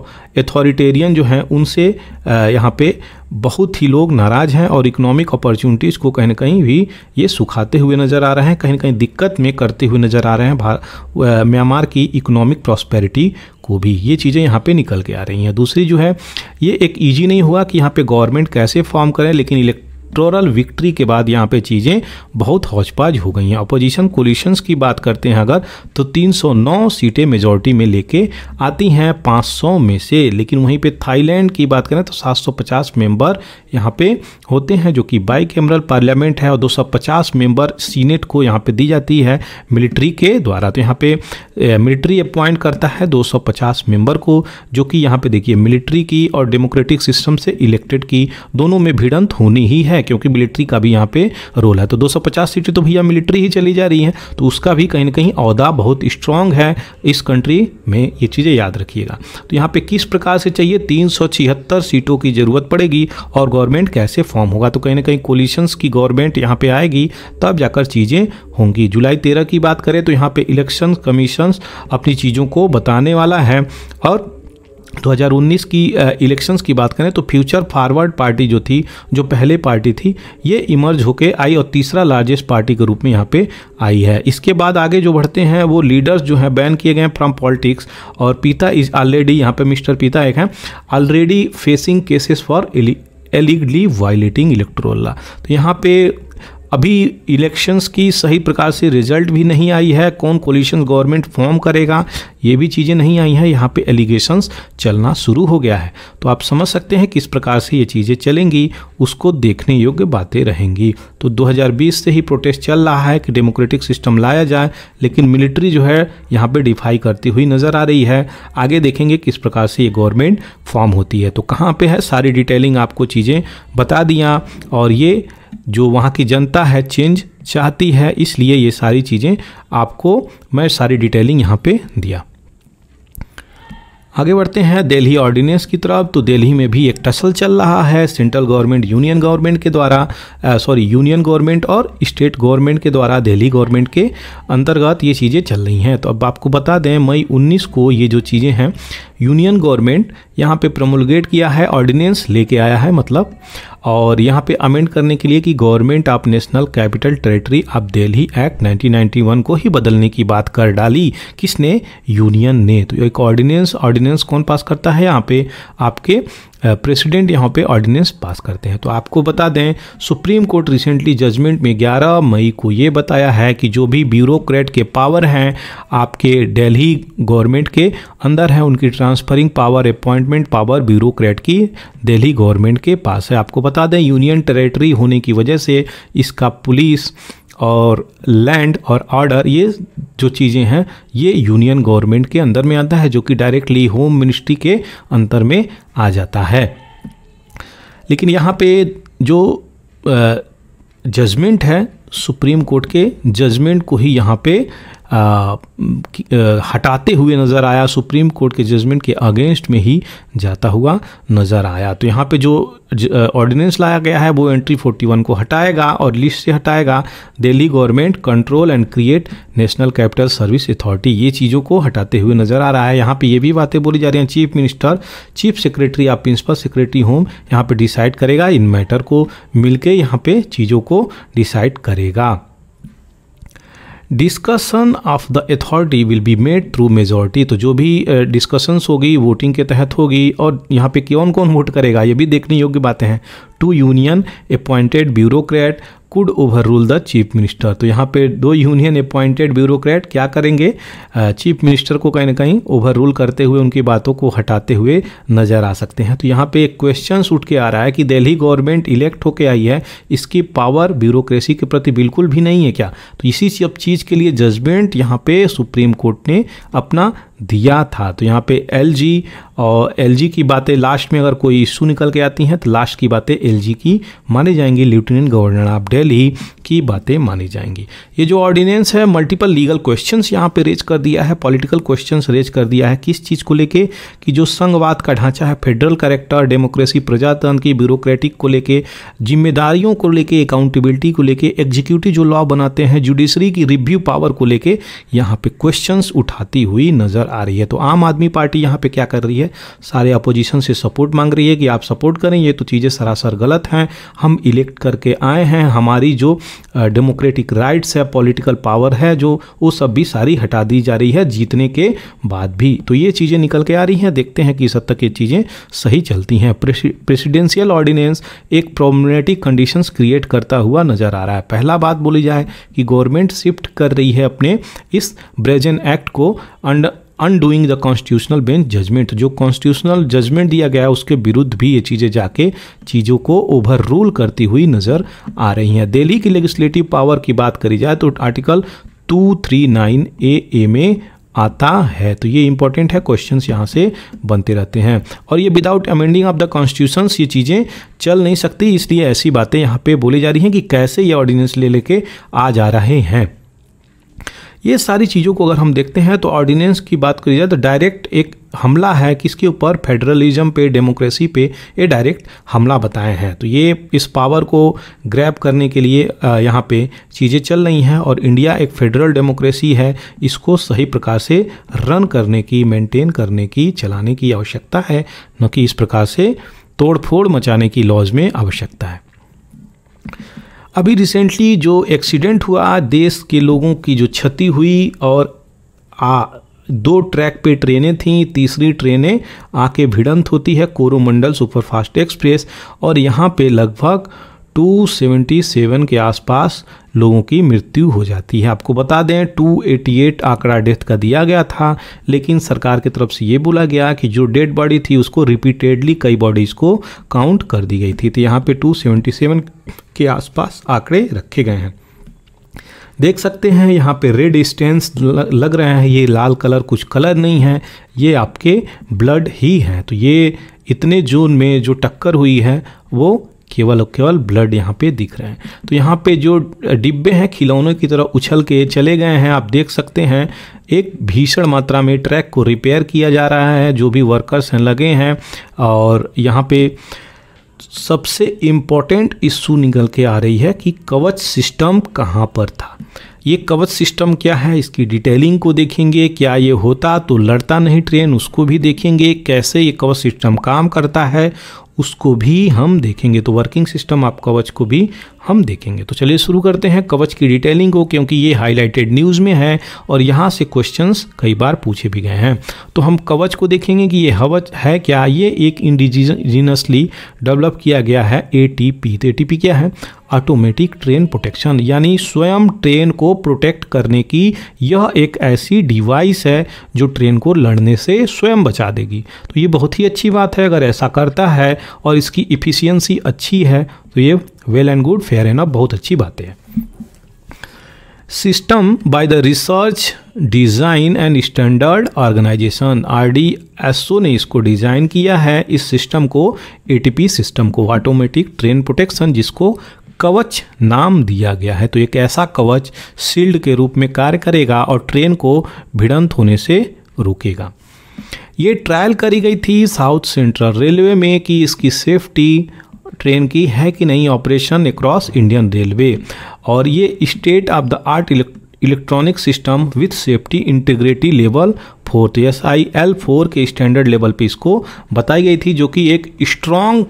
एथॉरिटेरियन जो हैं उनसे यहाँ पे बहुत ही लोग नाराज़ हैं और इकोनॉमिक अपॉर्चुनिटीज़ को कहीं ना कहीं भी ये सुखाते हुए नज़र आ रहे हैं कहीं ना कहीं दिक्कत में करते हुए नज़र आ रहे हैं म्यांमार की इकोनॉमिक प्रॉस्पेरिटी को भी ये चीज़ें यहाँ पे निकल के आ रही हैं दूसरी जो है ये एक ईजी नहीं हुआ कि यहाँ पे गवर्नमेंट कैसे फॉर्म करें लेकिन इलेक्ट इलेक्टोरल विक्ट्री के बाद यहाँ पे चीज़ें बहुत हौजपाज हो गई हैं अपोजिशन कोलिशंस की बात करते हैं अगर तो 309 सीटें मेजोरिटी में लेके आती हैं 500 में से लेकिन वहीं पे थाईलैंड की बात करें तो 750 मेंबर यहाँ पे होते हैं जो कि बाई कैमरल पार्लियामेंट है और 250 मेंबर सीनेट को यहाँ पे दी जाती है मिलिट्री के द्वारा तो यहाँ पे मिलिट्री अपॉइंट करता है दो मेंबर को जो कि यहाँ पे देखिए मिलिट्री की और डेमोक्रेटिक सिस्टम से इलेक्टेड की दोनों में भिड़ंत होनी ही है है क्योंकि मिलिट्री का भी यहाँ पे रोल है तो 250 सीटें तो भैया मिलिट्री ही चली जा रही हैं तो उसका भी कहीं ना कहीं अहदा बहुत स्ट्रांग है इस कंट्री में ये चीज़ें याद रखिएगा तो यहाँ पे किस प्रकार से चाहिए तीन सीटों की ज़रूरत पड़ेगी और गवर्नमेंट कैसे फॉर्म होगा तो कहीं ना कहीं कोलिशंस की गवर्नमेंट यहाँ पर आएगी तब जाकर चीज़ें होंगी जुलाई तेरह की बात करें तो यहाँ पर इलेक्शन कमीशन अपनी चीज़ों को बताने वाला है और 2019 की इलेक्शंस की बात करें तो फ्यूचर फारवर्ड पार्टी जो थी जो पहले पार्टी थी ये इमर्ज होके आई और तीसरा लार्जेस्ट पार्टी के रूप में यहाँ पे आई है इसके बाद आगे जो बढ़ते हैं वो लीडर्स जो हैं बैन किए गए हैं फ्रॉम पॉलिटिक्स और पीता इज ऑलरेडी यहाँ पे मिस्टर पीता एक हैं already facing cases for allegedly violating electoral law तो यहाँ पे अभी इलेक्शंस की सही प्रकार से रिजल्ट भी नहीं आई है कौन कोलिशन गवर्नमेंट फॉर्म करेगा ये भी चीज़ें नहीं आई हैं यहाँ पे एलिगेशंस चलना शुरू हो गया है तो आप समझ सकते हैं किस प्रकार से ये चीज़ें चलेंगी उसको देखने योग्य बातें रहेंगी तो 2020 से ही प्रोटेस्ट चल रहा है कि डेमोक्रेटिक सिस्टम लाया जाए लेकिन मिलिट्री जो है यहाँ पर डिफाई करती हुई नज़र आ रही है आगे देखेंगे किस प्रकार से ये गवर्नमेंट फॉर्म होती है तो कहाँ पर है सारी डिटेलिंग आपको चीज़ें बता दिया और ये जो वहाँ की जनता है चेंज चाहती है इसलिए ये सारी चीज़ें आपको मैं सारी डिटेलिंग यहाँ पे दिया आगे बढ़ते हैं दिल्ली ऑर्डिनेंस की तरफ तो दिल्ली में भी एक टसल चल रहा है सेंट्रल गवर्नमेंट यूनियन गवर्नमेंट के द्वारा सॉरी यूनियन गवर्नमेंट और स्टेट गवर्नमेंट के द्वारा दिल्ली गवर्नमेंट के अंतर्गत ये चीज़ें चल रही हैं तो अब आपको बता दें मई 19 को ये जो चीज़ें हैं यूनियन गवर्नमेंट यहाँ पे प्रमुलगेट किया है ऑर्डिनेंस लेके आया है मतलब और यहाँ पे अमेंड करने के लिए कि government of national capital territory of Delhi act 1991 को ही बदलने की बात कर डाली किसने यूनियन ने तो एक ऑर्डिनेंस ऑर्डिनेंस कौन पास करता है यहाँ पे आपके प्रेसिडेंट यहाँ पे ऑर्डिनेंस पास करते हैं तो आपको बता दें सुप्रीम कोर्ट रिसेंटली जजमेंट में 11 मई को ये बताया है कि जो भी ब्यूरोक्रेट के पावर हैं आपके दिल्ली गवर्नमेंट के अंदर हैं उनकी transferring power appointment power bureaucrat की दिल्ली गवर्नमेंट के पास है आपको बता दें यूनियन टेरेटरी होने की वजह से इसका पुलिस और लैंड और आर्डर ये जो चीज़ें हैं ये यूनियन गवर्नमेंट के अंदर में आता है जो कि डायरेक्टली होम मिनिस्ट्री के अंतर में आ जाता है लेकिन यहाँ पे जो जजमेंट है सुप्रीम कोर्ट के जजमेंट को ही यहाँ पे आ, हटाते हुए नज़र आया सुप्रीम कोर्ट के जजमेंट के अगेंस्ट में ही जाता हुआ नज़र आया तो यहाँ पे जो ऑर्डिनेंस लाया गया है वो एंट्री 41 को हटाएगा और लिस्ट से हटाएगा Delhi government control and create national capital service authority ये चीज़ों को हटाते हुए नज़र आ रहा है यहाँ पे ये भी बातें बोली जा रही हैं चीफ मिनिस्टर चीफ सेक्रेटरी या प्रिंसिपल सेक्रेटरी होम यहाँ पर डिसाइड करेगा इन मैटर को मिलकर यहाँ पर चीज़ों को डिसाइड करेगा discussion of the authority will be made through majority तो जो भी डिस्कशंस होगी वोटिंग के तहत होगी और यहाँ पे कौन कौन वोट करेगा ये भी देखने योग्य बातें हैं two union appointed bureaucrat could overrule the chief minister तो यहाँ पे दो यूनियन अपॉइंटेड ब्यूरोक्रेट क्या करेंगे चीफ मिनिस्टर को कहीं ना कहीं ओवर रूल करते हुए उनकी बातों को हटाते हुए नजर आ सकते हैं तो यहाँ पे एक क्वेश्चन उठ के आ रहा है कि दिल्ली गवर्नमेंट इलेक्ट होकर आई है इसकी पावर ब्यूरोक्रेसी के प्रति बिल्कुल भी नहीं है क्या तो इसी सब चीज़ के लिए जजमेंट यहाँ पे सुप्रीम कोर्ट ने अपना दिया था तो यहाँ पे एल जी और एल जी की बातें लास्ट में अगर कोई इशू निकल के आती हैं तो लास्ट की बातें एल जी की मानी जाएंगी लेफ्टिनेंट गवर्नर ऑफ डेली की बातें मानी जाएंगी ये जो ऑर्डिनेंस है मल्टीपल लीगल क्वेश्चंस यहाँ पे रेज कर दिया है पॉलिटिकल क्वेश्चंस रेज कर दिया है किस चीज़ को लेके कि जो संघवाद का ढांचा है फेडरल करेक्टर डेमोक्रेसी प्रजातंत्र की ब्यूरोक्रेटिक को लेके जिम्मेदारियों को लेके अकाउंटेबिलिटी को लेके एग्जीक्यूटिव जो लॉ बनाते हैं जुडिशरी की रिव्यू पावर को लेकर यहाँ पे क्वेश्चन उठाती हुई नजर नजर आ रही है तो आम आदमी पार्टी यहाँ पे क्या कर रही है सारे अपोजिशन से सपोर्ट मांग रही है कि आप सपोर्ट करें ये तो चीज़ें सरासर गलत हैं हम इलेक्ट करके आए हैं हमारी जो डेमोक्रेटिक राइट्स है पॉलिटिकल पावर है जो वो सब भी सारी हटा दी जा रही है जीतने के बाद भी तो ये चीज़ें निकल के आ रही हैं देखते हैं कि इस हद तक ये चीज़ें सही चलती हैं प्रेसिडेंशियल ऑर्डिनेंस एक प्रोमिनेटिक कंडीशंस क्रिएट करता हुआ नज़र आ रहा है पहला बात बोली जाए कि गवर्नमेंट शिफ्ट कर रही है अपने इस ब्रेजन एक्ट को under undoing the constitutional bench judgment जो कॉन्स्टिट्यूशनल जजमेंट दिया गया है उसके विरुद्ध भी ये चीज़ें जाके चीज़ों को ओवर रूल करती हुई नज़र आ रही हैं दिल्ली की लेजिस्लेटिव पावर की बात करी जाए तो article two three nine A A में आता है तो ये इंपॉर्टेंट है क्वेश्चंस यहाँ से बनते रहते हैं और ये without amending of the constitutions ये चीज़ें चल नहीं सकती इसलिए ऐसी बातें यहाँ पे बोली जा रही हैं कि कैसे ये ऑर्डिनेंस ले लेके आ जा रहे हैं ये सारी चीज़ों को अगर हम देखते हैं तो ऑर्डिनेंस की बात करी जाए तो डायरेक्ट एक हमला है किसके ऊपर फेडरलिज्म पे डेमोक्रेसी पे ये डायरेक्ट हमला बताए हैं तो ये इस पावर को ग्रैब करने के लिए यहाँ पे चीज़ें चल रही हैं और इंडिया एक फेडरल डेमोक्रेसी है इसको सही प्रकार से रन करने की मेंटेन करने की चलाने की आवश्यकता है न कि इस प्रकार से तोड़फोड़ मचाने की लॉज में आवश्यकता है अभी रिसेंटली जो एक्सीडेंट हुआ देश के लोगों की जो क्षति हुई और आ दो ट्रैक पे ट्रेनें थीं तीसरी ट्रेनें आके भिड़ंत होती है कोरोमंडल सुपरफास्ट एक्सप्रेस और यहाँ पे लगभग 277 के आसपास लोगों की मृत्यु हो जाती है आपको बता दें 288 आंकड़ा डेथ का दिया गया था लेकिन सरकार की तरफ से ये बोला गया कि जो डेड बॉडी थी उसको रिपीटेडली कई बॉडीज़ को काउंट कर दी गई थी तो यहाँ पे 277 के आसपास आंकड़े रखे गए हैं देख सकते हैं यहाँ पे रेड स्टेंस लग रहे हैं ये लाल कलर कुछ कलर नहीं है ये आपके ब्लड ही हैं तो ये इतने जोन में जो टक्कर हुई है वो केवल और केवल ब्लड यहाँ पे दिख रहे हैं तो यहाँ पे जो डिब्बे हैं खिलौनों की तरह उछल के चले गए हैं आप देख सकते हैं एक भीषण मात्रा में ट्रैक को रिपेयर किया जा रहा है जो भी वर्कर्स हैं लगे हैं और यहाँ पे सबसे इम्पॉर्टेंट इशू निकल के आ रही है कि कवच सिस्टम कहाँ पर था ये कवच सिस्टम क्या है इसकी डिटेलिंग को देखेंगे क्या ये होता तो लड़ता नहीं ट्रेन उसको भी देखेंगे कैसे ये कवच सिस्टम काम करता है उसको भी हम देखेंगे तो वर्किंग सिस्टम आप कवच को भी हम देखेंगे तो चलिए शुरू करते हैं कवच की डिटेलिंग को क्योंकि ये हाईलाइटेड न्यूज़ में है और यहाँ से क्वेश्चंस कई बार पूछे भी गए हैं तो हम कवच को देखेंगे कि ये हवच है क्या ये एक इंडिजीनसली डेवलप किया गया है ए टी पी तो ए टी पी क्या है ऑटोमेटिक ट्रेन प्रोटेक्शन यानी स्वयं ट्रेन को प्रोटेक्ट करने की यह एक ऐसी डिवाइस है जो ट्रेन को लड़ने से स्वयं बचा देगी तो ये बहुत ही अच्छी बात है अगर ऐसा करता है और इसकी इफ़िशियंसी अच्छी है तो ये well and good fair and बहुत अच्छी बातें हैं system by the research design and standard organization R D S O ने इसको डिज़ाइन किया है इस सिस्टम को ए टी पी सिस्टम को ऑटोमेटिक ट्रेन प्रोटेक्शन जिसको कवच नाम दिया गया है तो एक ऐसा कवच शील्ड के रूप में कार्य करेगा और ट्रेन को भिड़ंत होने से रोकेगा ये ट्रायल करी गई थी साउथ सेंट्रल रेलवे में कि इसकी सेफ्टी ट्रेन की है कि नहीं ऑपरेशन अक्रॉस इंडियन रेलवे और ये state of the art electronic system with safety integrity level four तो एस आई एल फोर के स्टैंडर्ड लेवल पे इसको बताई गई थी जो कि एक स्ट्रॉन्ग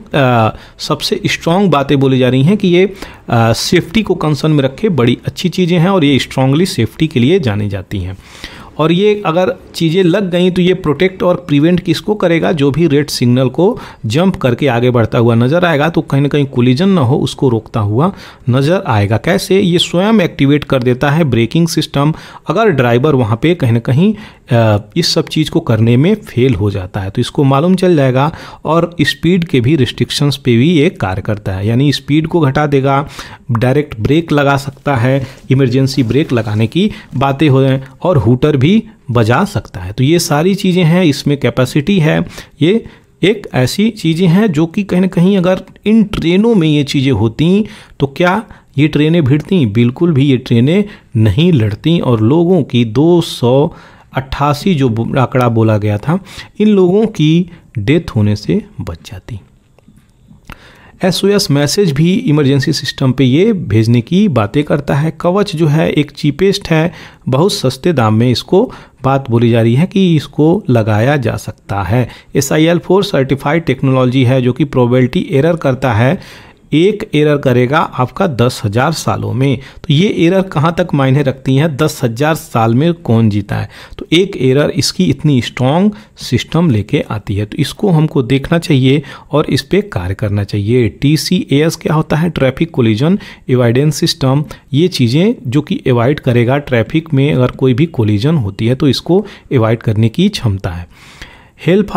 सबसे स्ट्रॉन्ग बातें बोली जा रही हैं कि ये सेफ्टी को कंसर्न में रखे बड़ी अच्छी चीज़ें हैं और ये स्ट्रांगली सेफ्टी के लिए जानी जाती हैं और ये अगर चीज़ें लग गई तो ये प्रोटेक्ट और प्रिवेंट किसको करेगा जो भी रेड सिग्नल को जंप करके आगे बढ़ता हुआ नज़र आएगा तो कहीं ना कहीं कोलिजन ना हो उसको रोकता हुआ नज़र आएगा कैसे ये स्वयं एक्टिवेट कर देता है ब्रेकिंग सिस्टम अगर ड्राइवर वहाँ पे कहीं ना कहीं इस सब चीज़ को करने में फेल हो जाता है तो इसको मालूम चल जाएगा और स्पीड के भी रिस्ट्रिक्शंस पे भी ये कार्य करता है यानी स्पीड को घटा देगा डायरेक्ट ब्रेक लगा सकता है इमरजेंसी ब्रेक लगाने की बातें हो जाएँ और हुटर भी बजा सकता है तो ये सारी चीज़ें हैं इसमें कैपेसिटी है ये एक ऐसी चीज़ें हैं जो कि कहीं ना कहीं अगर इन ट्रेनों में ये चीज़ें होती तो क्या ये ट्रेनें भिड़ती बिल्कुल भी ये ट्रेनें नहीं लड़ती और लोगों की 200 अट्ठासी जो आंकड़ा बोला गया था इन लोगों की डेथ होने से बच जाती एस मैसेज भी इमरजेंसी सिस्टम पे ये भेजने की बातें करता है कवच जो है एक चीपेस्ट है बहुत सस्ते दाम में इसको बात बोली जा रही है कि इसको लगाया जा सकता है S I L four certified technology है जो कि प्रोबेबिलिटी एरर करता है एक एरर करेगा आपका दस हज़ार सालों में तो ये एरर कहाँ तक मायने रखती हैं दस हज़ार साल में कौन जीता है तो एक एरर इसकी इतनी स्ट्रॉन्ग सिस्टम लेके आती है तो इसको हमको देखना चाहिए और इस पर कार्य करना चाहिए टी क्या होता है ट्रैफिक कोलिजन एवाइडेंस सिस्टम ये चीज़ें जो कि एवॉड करेगा ट्रैफिक में अगर कोई भी कोलिजन होती है तो इसको एवॉड करने की क्षमता है help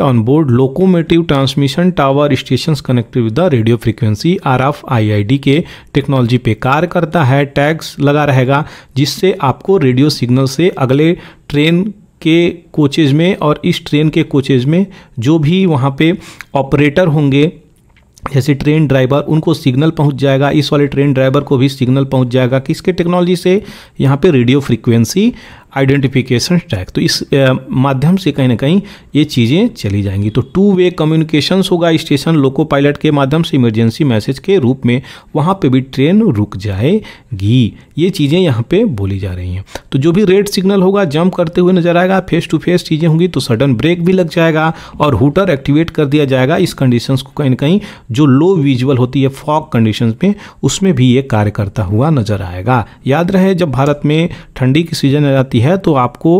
of board up transmission tower station connected with the radio connected R F I I D के टेक्नोलॉजी पे कार्य करता है टैग्स लगा रहेगा जिससे आपको रेडियो सिग्नल से अगले ट्रेन के कोचेज में और इस ट्रेन के कोचेज में जो भी वहाँ पे ऑपरेटर होंगे जैसे ट्रेन ड्राइवर उनको सिग्नल पहुंच जाएगा इस वाले ट्रेन ड्राइवर को भी सिग्नल पहुंच जाएगा किसके टेक्नोलॉजी से यहाँ पे रेडियो फ्रीक्वेंसी आइडेंटिफिकेशन टैग तो इस माध्यम से कहीं ना कहीं ये चीज़ें चली जाएंगी तो टू वे कम्युनिकेशन होगा स्टेशन लोको पायलट के माध्यम से इमरजेंसी मैसेज के रूप में वहाँ पर भी ट्रेन रुक जाएगी ये चीज़ें यहाँ पे बोली जा रही हैं तो जो भी रेड सिग्नल होगा जंप करते हुए नजर आएगा फेस टू फेस चीज़ें होंगी तो सडन ब्रेक भी लग जाएगा और हुटर एक्टिवेट कर दिया जाएगा इस कंडीशंस को कहीं ना कहीं जो लो विजुअल होती है फॉग कंडीशन में उसमें भी ये कार्य करता हुआ नजर आएगा याद रहे जब भारत में ठंडी की सीजन आ जाती है है तो आपको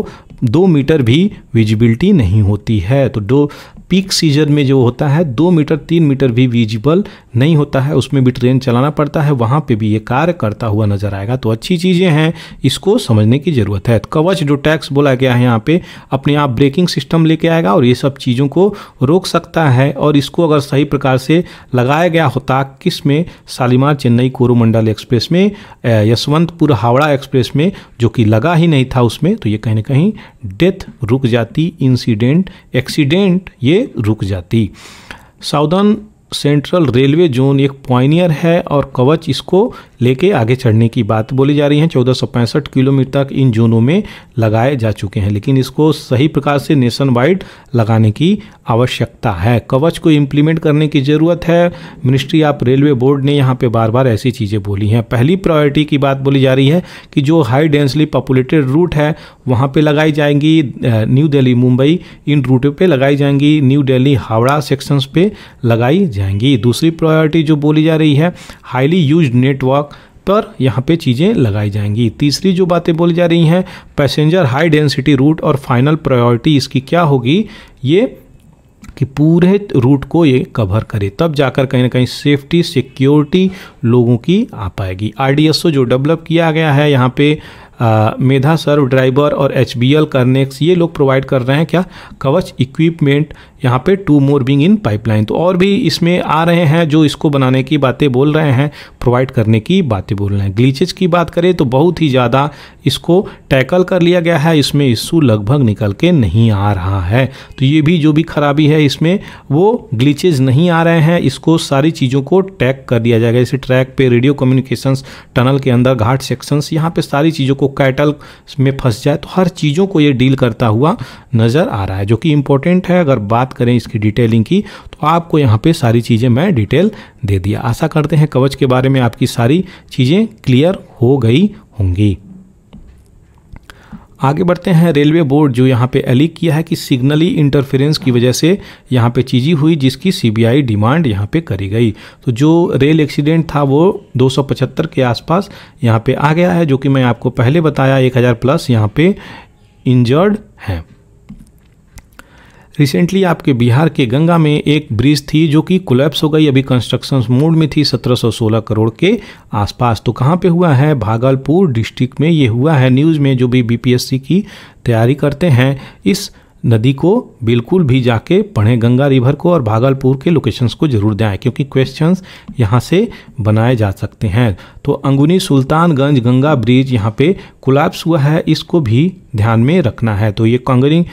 दो मीटर भी विजिबिलिटी नहीं होती है तो दो पीक सीजन में जो होता है दो मीटर तीन मीटर भी विजिबल नहीं होता है उसमें भी ट्रेन चलाना पड़ता है वहाँ पे भी ये कार्य करता हुआ नजर आएगा तो अच्छी चीज़ें हैं इसको समझने की ज़रूरत है तो कवच जो टैक्स बोला गया है यहाँ पे अपने आप ब्रेकिंग सिस्टम लेके आएगा और ये सब चीज़ों को रोक सकता है और इसको अगर सही प्रकार से लगाया गया होता किस में शालीमार चेन्नई कोरोमंडल एक्सप्रेस में यशवंतपुर हावड़ा एक्सप्रेस में जो कि लगा ही नहीं था उसमें तो ये कहीं ना कहीं डेथ रुक जाती इंसिडेंट एक्सीडेंट ये रुक जाती साउदर्न सेंट्रल रेलवे जोन एक पॉइनियर है और कवच इसको लेके आगे चढ़ने की बात बोली जा रही है चौदह किलोमीटर तक इन जोनों में लगाए जा चुके हैं लेकिन इसको सही प्रकार से नेशन वाइड लगाने की आवश्यकता है कवच को इम्प्लीमेंट करने की ज़रूरत है मिनिस्ट्री ऑफ रेलवे बोर्ड ने यहाँ पे बार बार ऐसी चीज़ें बोली हैं पहली प्रायोरिटी की बात बोली जा रही है कि जो हाई डेंसली पॉपुलेटेड रूट है वहाँ पर लगाई जाएंगी न्यू दिल्ली मुंबई इन रूटों पर लगाई जाएंगी न्यू दिल्ली हावड़ा सेक्शंस पर लगाई जाएंगी दूसरी प्रायोरिटी जो बोली जा रही है हाईली यूज नेटवर्क पर यहाँ पे चीज़ें लगाई जाएंगी तीसरी जो बातें बोली जा रही हैं पैसेंजर हाई डेंसिटी रूट और फाइनल प्रायोरिटी इसकी क्या होगी ये कि पूरे रूट को ये कवर करे तब जाकर कहीं ना कहीं सेफ्टी सिक्योरिटी लोगों की आ पाएगी आर जो डेवलप किया गया है यहाँ पे आ, मेधा सर्व ड्राइवर और एच बी एल कर्नेक्स ये लोग प्रोवाइड कर रहे हैं क्या कवच इक्विपमेंट यहाँ पे two more being in pipeline तो और भी इसमें आ रहे हैं जो इसको बनाने की बातें बोल रहे हैं प्रोवाइड करने की बातें बोल रहे हैं ग्लीचेज की बात करें तो बहुत ही ज़्यादा इसको टैकल कर लिया गया है इसमें इशू लगभग निकल के नहीं आ रहा है तो ये भी जो भी खराबी है इसमें वो ग्लीचेज नहीं आ रहे हैं इसको सारी चीज़ों को टैक कर दिया जाएगा जैसे ट्रैक पर रेडियो कम्युनिकेशन टनल के अंदर घाट सेक्शंस यहाँ पर सारी चीज़ों को वो कैटल में फंस जाए तो हर चीज़ों को ये डील करता हुआ नज़र आ रहा है जो कि इम्पोर्टेंट है अगर बात करें इसकी डिटेलिंग की तो आपको यहाँ पे सारी चीज़ें मैं डिटेल दे दिया आशा करते हैं कवच के बारे में आपकी सारी चीज़ें क्लियर हो गई होंगी आगे बढ़ते हैं रेलवे बोर्ड जो यहाँ पे अलीक किया है कि सिग्नली इंटरफेरेंस की वजह से यहाँ पे चीज़ी हुई जिसकी सीबीआई डिमांड यहाँ पे करी गई तो जो रेल एक्सीडेंट था वो 275 के आसपास यहाँ पे आ गया है जो कि मैं आपको पहले बताया 1000 प्लस यहाँ पे इंजर्ड हैं रिसेंटली आपके बिहार के गंगा में एक ब्रिज थी जो कि कोलेप्स हो गई अभी कंस्ट्रक्शन मोड में थी 1716 करोड़ के आसपास तो कहाँ पे हुआ है भागलपुर डिस्ट्रिक्ट में ये हुआ है न्यूज़ में जो भी बीपीएससी की तैयारी करते हैं इस नदी को बिल्कुल भी जाके पढ़ें गंगा रिवर को और भागलपुर के लोकेशंस को जरूर दें क्योंकि क्वेश्चंस यहाँ से बनाए जा सकते हैं तो अंगुनी सुल्तानगंज गंगा ब्रिज यहाँ पे कोलैप्स हुआ है इसको भी ध्यान में रखना है तो ये कांगरिंग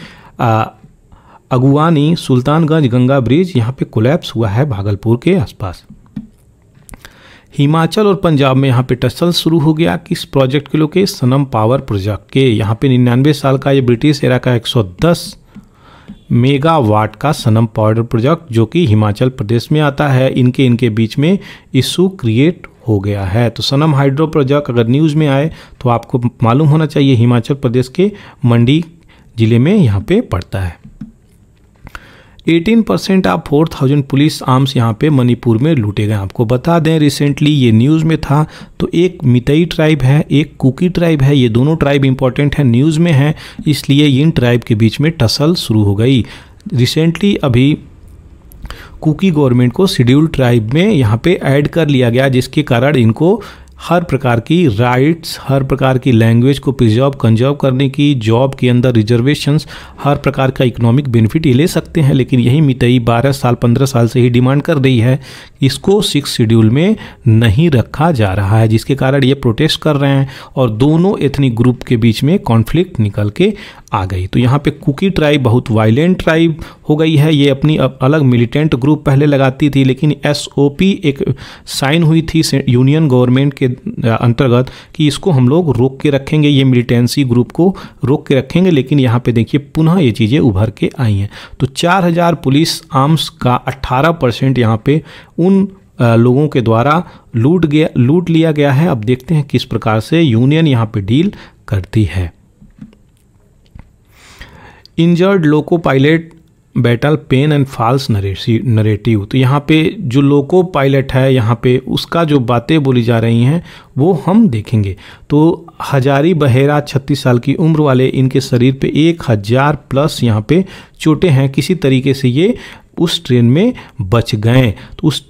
अगुवानी सुल्तानगंज गंगा ब्रिज यहाँ पे कोलैप्स हुआ है भागलपुर के आसपास हिमाचल और पंजाब में यहाँ पे टसल शुरू हो गया किस प्रोजेक्ट के लोग सनम पावर प्रोजेक्ट के यहाँ पे निन्यानवे साल का ये ब्रिटिश एरा का 110 मेगावाट का सनम पावर प्रोजेक्ट जो कि हिमाचल प्रदेश में आता है इनके इनके बीच में इशू क्रिएट हो गया है तो सनम हाइड्रो प्रोजेक्ट अगर न्यूज़ में आए तो आपको मालूम होना चाहिए हिमाचल प्रदेश के मंडी ज़िले में यहाँ पे पड़ता है एटीन परसेंट आप फोर थाउजेंड पुलिस आर्म्स यहाँ पे मणिपुर में लूटे गए आपको बता दें रिसेंटली ये न्यूज़ में था तो एक मितई ट्राइब है एक कुकी ट्राइब है ये दोनों ट्राइब इंपॉर्टेंट है न्यूज़ में है इसलिए इन ट्राइब के बीच में टसल शुरू हो गई रिसेंटली अभी कुकी गवर्नमेंट को शेड्यूल ट्राइब में यहाँ पे ऐड कर लिया गया जिसके कारण इनको हर प्रकार की राइट्स हर प्रकार की लैंग्वेज को प्रिजर्व कंजर्व करने की जॉब के अंदर रिजर्वेशंस हर प्रकार का इकोनॉमिक बेनिफिट ये ले सकते हैं लेकिन यही मितई 12 साल 15 साल से ही डिमांड कर रही है इसको सिक्स शेड्यूल में नहीं रखा जा रहा है जिसके कारण ये प्रोटेस्ट कर रहे हैं और दोनों एथनिक ग्रुप के बीच में कॉन्फ्लिक्ट निकल के आ गई तो यहाँ पे कुकी ट्राइब बहुत वायलेंट ट्राइब हो गई है ये अपनी अलग मिलिटेंट ग्रुप पहले लगाती थी लेकिन एस एक साइन हुई थी यूनियन गवर्नमेंट के के अंतर्गत कि इसको हम लोग रोक के रखेंगे ये मिलिटेंसी ग्रुप को रोक के रखेंगे लेकिन यहाँ पे देखिए पुनः ये चीज़ें उभर के आई हैं तो 4000 पुलिस आर्म्स का 18 परसेंट यहाँ पर उन लोगों के द्वारा लूट गया लूट लिया गया है अब देखते हैं किस प्रकार से यूनियन यहाँ पर डील करती है injured loco pilot battle pain and false narrative तो यहाँ पे जो लोको पायलट है यहाँ पे उसका जो बातें बोली जा रही हैं वो हम देखेंगे तो हजारी बहेरा छत्तीस साल की उम्र वाले इनके शरीर पे एक हज़ार प्लस यहाँ पे चोटें हैं किसी तरीके से ये उस ट्रेन में बच गए तो उस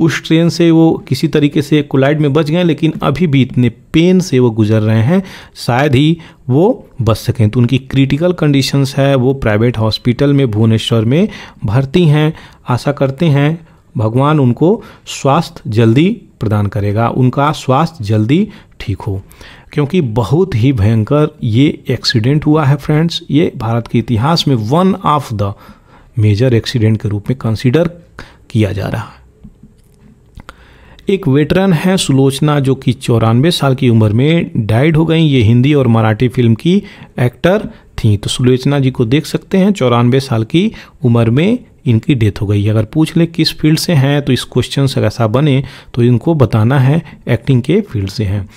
उस ट्रेन से वो किसी तरीके से कोलाइड में बच गए लेकिन अभी भी इतने पेन से वो गुजर रहे हैं शायद ही वो बच सकें तो उनकी क्रिटिकल कंडीशंस है वो प्राइवेट हॉस्पिटल में भुवनेश्वर में भर्ती हैं आशा करते हैं भगवान उनको स्वास्थ्य जल्दी प्रदान करेगा उनका स्वास्थ्य जल्दी ठीक हो क्योंकि बहुत ही भयंकर ये एक्सीडेंट हुआ है फ्रेंड्स ये भारत के इतिहास में one of the major accident के रूप में कंसिडर किया जा रहा है एक वेटरन हैं सुलोचना जो कि चौरानवे साल की उम्र में डाइड हो गई ये हिंदी और मराठी फिल्म की एक्टर थी तो सुलोचना जी को देख सकते हैं चौरानवे साल की उम्र में इनकी डेथ हो गई है अगर पूछ ले किस फील्ड से हैं तो इस क्वेश्चन से ऐसा बने तो इनको बताना है एक्टिंग के फील्ड से हैं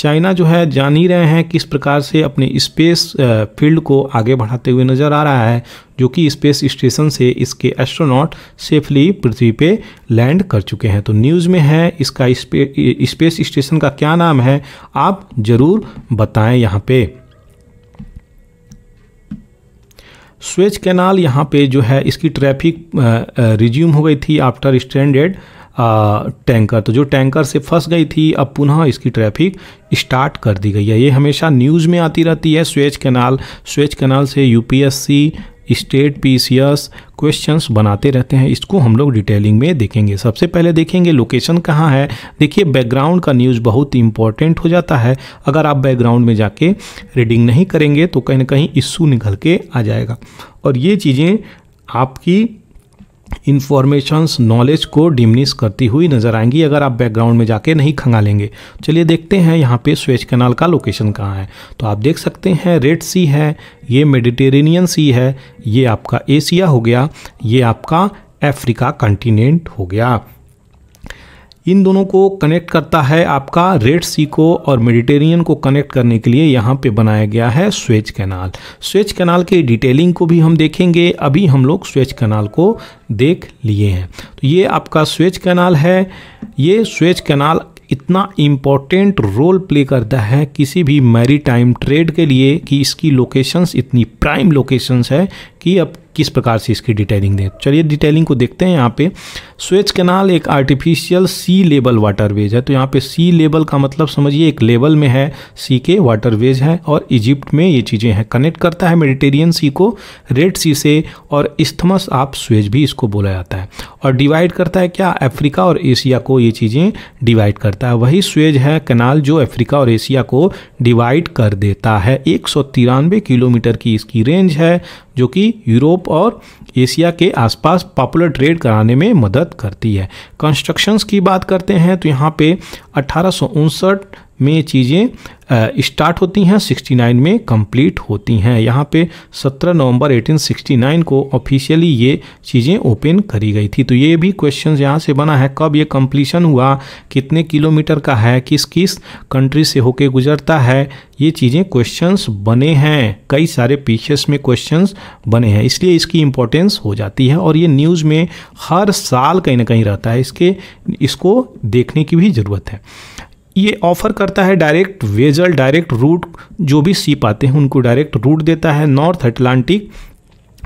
चाइना जो है जान ही रहे हैं किस प्रकार से अपने स्पेस फील्ड को आगे बढ़ाते हुए नज़र आ रहा है जो कि स्पेस स्टेशन से इसके एस्ट्रोनॉट सेफली पृथ्वी पे लैंड कर चुके हैं तो न्यूज़ में है इसका स्पेस स्टेशन का क्या नाम है आप ज़रूर बताएं यहाँ पे स्वेज कैनाल यहाँ पे जो है इसकी ट्रैफिक रिज्यूम हो गई थी आफ्टर स्टैंडर्ड टैंकर तो जो टैंकर से फंस गई थी अब पुनः इसकी ट्रैफिक स्टार्ट कर दी गई है ये हमेशा न्यूज़ में आती रहती है स्वेज कैनाल स्वेज कैनाल से यूपीएससी स्टेट पीस क्वेश्चंस बनाते रहते हैं इसको हम लोग डिटेलिंग में देखेंगे सबसे पहले देखेंगे लोकेशन कहाँ है देखिए बैकग्राउंड का न्यूज़ बहुत इंपॉर्टेंट हो जाता है अगर आप बैकग्राउंड में जाके रीडिंग नहीं करेंगे तो कहीं ना कहीं इशू निकल के आ जाएगा और ये चीज़ें आपकी इन्फॉर्मेशंस नॉलेज को डिमनिस करती हुई नज़र आएंगी अगर आप बैकग्राउंड में जाके नहीं खंगालेंगे चलिए देखते हैं यहाँ पे स्वेज कैनाल का लोकेशन कहाँ है तो आप देख सकते हैं रेड सी है ये मेडिटेरेनियन सी है ये आपका एशिया हो गया ये आपका अफ्रीका कंटिनेंट हो गया इन दोनों को कनेक्ट करता है आपका रेड सी को और मेडिटेरियन को कनेक्ट करने के लिए यहाँ पे बनाया गया है स्वेज कैनाल स्वेज कैनाल के डिटेलिंग को भी हम देखेंगे अभी हम लोग स्वेज कैनाल को देख लिए हैं तो ये आपका स्वेज कैनाल है ये स्वेज कैनाल इतना इम्पॉर्टेंट रोल प्ले करता है किसी भी मैरी टाइम ट्रेड के लिए कि इसकी लोकेशंस इतनी प्राइम लोकेशंस है कि अब किस प्रकार से इसकी डिटेलिंग दें चलिए डिटेलिंग को देखते हैं यहाँ पे स्वेज कैनाल एक आर्टिफिशियल सी लेवल वाटरवेज है तो यहाँ पे सी लेवल का मतलब समझिए एक लेवल में है सी के वाटरवेज है और इजिप्ट में ये चीज़ें हैं कनेक्ट करता है मेडिटेरियन सी को रेड सी से और इस्थमस आप स्वेज भी इसको बोला जाता है और डिवाइड करता है क्या अफ्रीका और एशिया को ये चीज़ें डिवाइड करता है वही स्वेज है कैनाल जो अफ्रीका और एशिया को डिवाइड कर देता है एक किलोमीटर की इसकी रेंज है जो कि यूरोप और एशिया के आसपास पॉपुलर ट्रेड कराने में मदद करती है कंस्ट्रक्शंस की बात करते हैं तो यहाँ पे अठारह में ये चीज़ें स्टार्ट होती हैं 69 में कंप्लीट होती हैं यहाँ पे 17 नवंबर 1869 को ऑफिशियली ये चीज़ें ओपन करी गई थी तो ये भी क्वेश्चन यहाँ से बना है कब ये कंप्लीशन हुआ कितने किलोमीटर का है किस किस कंट्री से होके गुजरता है ये चीज़ें क्वेश्चंस बने हैं कई सारे पीछेस में क्वेश्चंस बने हैं इसलिए इसकी इम्पोर्टेंस हो जाती है और ये न्यूज़ में हर साल कहीं ना कहीं रहता है इसके इसको देखने की भी ज़रूरत है ये ऑफ़र करता है डायरेक्ट वेजल डायरेक्ट रूट जो भी सीप आते हैं उनको डायरेक्ट रूट देता है North Atlantic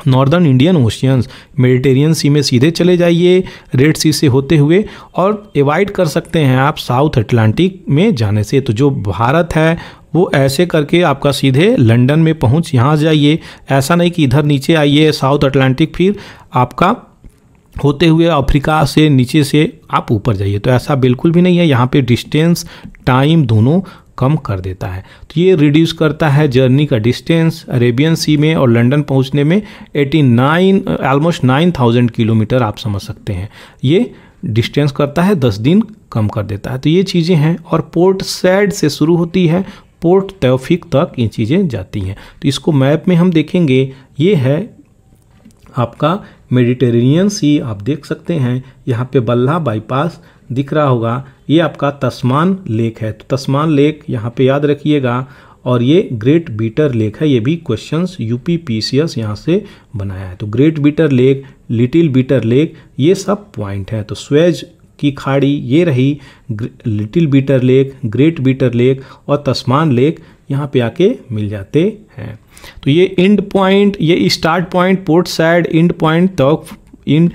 northern Indian oceans Mediterranean sea में सीधे चले जाइए रेड सी से होते हुए और एवॉइड कर सकते हैं आप साउथ अटलांटिक में जाने से तो जो भारत है वो ऐसे करके आपका सीधे लंदन में पहुंच यहाँ जाइए ऐसा नहीं कि इधर नीचे आइए साउथ अटलांटिक फिर आपका होते हुए अफ्रीका से नीचे से आप ऊपर जाइए तो ऐसा बिल्कुल भी नहीं है यहाँ पे डिस्टेंस टाइम दोनों कम कर देता है तो ये रिड्यूस करता है जर्नी का डिस्टेंस अरेबियन सी में और लंदन पहुँचने में 89 ऑलमोस्ट थाउजेंड किलोमीटर आप समझ सकते हैं ये डिस्टेंस करता है दस दिन कम कर देता है तो ये चीज़ें हैं और पोर्ट सैड से शुरू होती है पोर्ट तौफिक तक ये चीज़ें जाती हैं तो इसको मैप में हम देखेंगे ये है आपका मेडिटेरेनियन सी आप देख सकते हैं यहाँ पे बल्ला बाईपास दिख रहा होगा ये आपका तस्मान लेक है तो तस्मान लेक यहाँ पे याद रखिएगा और ये ग्रेट बीटर लेक है ये भी क्वेश्चंस यूपी पीसीएस यहाँ से बनाया है तो Great Bitter Lake Little Bitter Lake ये सब पॉइंट है तो स्वेज की खाड़ी ये रही Little Bitter Lake Great Bitter Lake और तस्मान लेक यहाँ पे आके मिल जाते हैं तो ये इंड पॉइंट ये start point Port Said end point तौक इन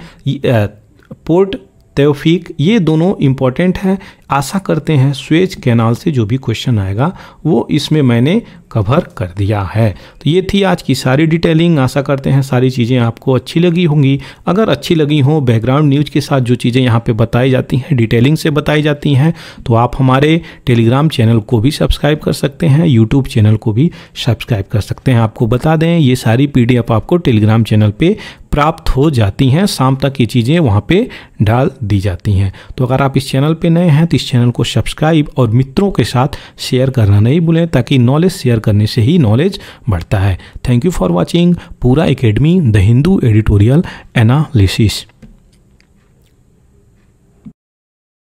पोर्ट तोफीक ये दोनों इम्पॉर्टेंट हैं आशा करते हैं स्वेज कैनाल से जो भी क्वेश्चन आएगा वो इसमें मैंने कवर कर दिया है तो ये थी आज की सारी डिटेलिंग आशा करते हैं सारी चीज़ें आपको अच्छी लगी होंगी अगर अच्छी लगी हो बैकग्राउंड न्यूज के साथ जो चीज़ें यहाँ पे बताई जाती हैं डिटेलिंग से बताई जाती हैं तो आप हमारे टेलीग्राम चैनल को भी सब्सक्राइब कर सकते हैं यूट्यूब चैनल को भी सब्सक्राइब कर सकते हैं आपको बता दें ये सारी पी आपको टेलीग्राम चैनल पर प्राप्त हो जाती हैं शाम तक ये चीज़ें वहाँ पे डाल दी जाती हैं तो अगर आप इस चैनल पे नए हैं तो इस चैनल को सब्सक्राइब और मित्रों के साथ शेयर करना नहीं भूलें ताकि नॉलेज शेयर करने से ही नॉलेज बढ़ता है थैंक यू फॉर वॉचिंग पूरा academy the Hindu editorial analysis